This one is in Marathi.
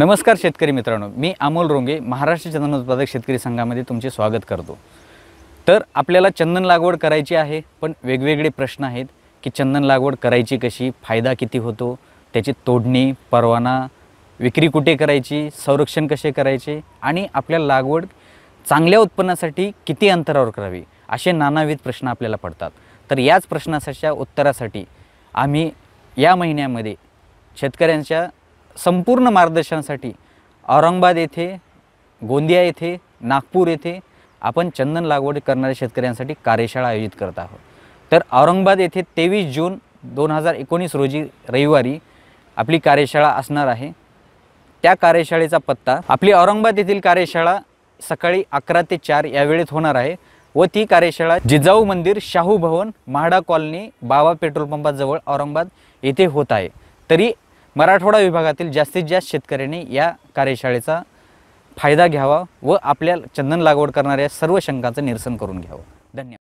नमस्कार शेतकरी मित्रांनो मी अमोल रोंगे महाराष्ट्र चंदन उत्पादक शेतकरी संघामध्ये तुमचे स्वागत करतो तर आपल्याला चंदन लागवड करायची आहे पण वेगवेगळे प्रश्न आहेत की चंदन लागवड करायची कशी फायदा किती होतो त्याची तोडणी परवाना विक्री कुठे करायची संरक्षण कसे करायचे आणि आपल्या लागवड चांगल्या उत्पन्नासाठी किती अंतरावर करावी असे नानाविध प्रश्न आपल्याला पडतात तर याच प्रश्नाच्या उत्तरासाठी आम्ही या महिन्यामध्ये शेतकऱ्यांच्या संपूर्ण मार्गदर्शनासाठी औरंगाबाद येथे गोंदिया येथे नागपूर येथे आपण चंदन लागवड करणाऱ्या शेतकऱ्यांसाठी कार्यशाळा आयोजित करत आहोत तर औरंगाबाद येथे तेवीस जून दोन हजार एकोणीस रोजी रविवारी आपली कार्यशाळा असणार आहे त्या कार्यशाळेचा पत्ता आपली औरंगाबाद येथील कार्यशाळा सकाळी अकरा ते चार या वेळेत होणार आहे व ती कार्यशाळा जिजाऊ मंदिर शाहू भवन म्हाडा कॉलनी बाबा पेट्रोल पंपाजवळ औरंगाबाद येथे होत आहे तरी मराठवाडा विभागातील जास्तीत जास्त शेतकऱ्यांनी या कार्यशाळेचा फायदा घ्यावा व आपल्या चंदन लागवड करणाऱ्या सर्व शंकांचं निरसन करून घ्यावं धन्यवाद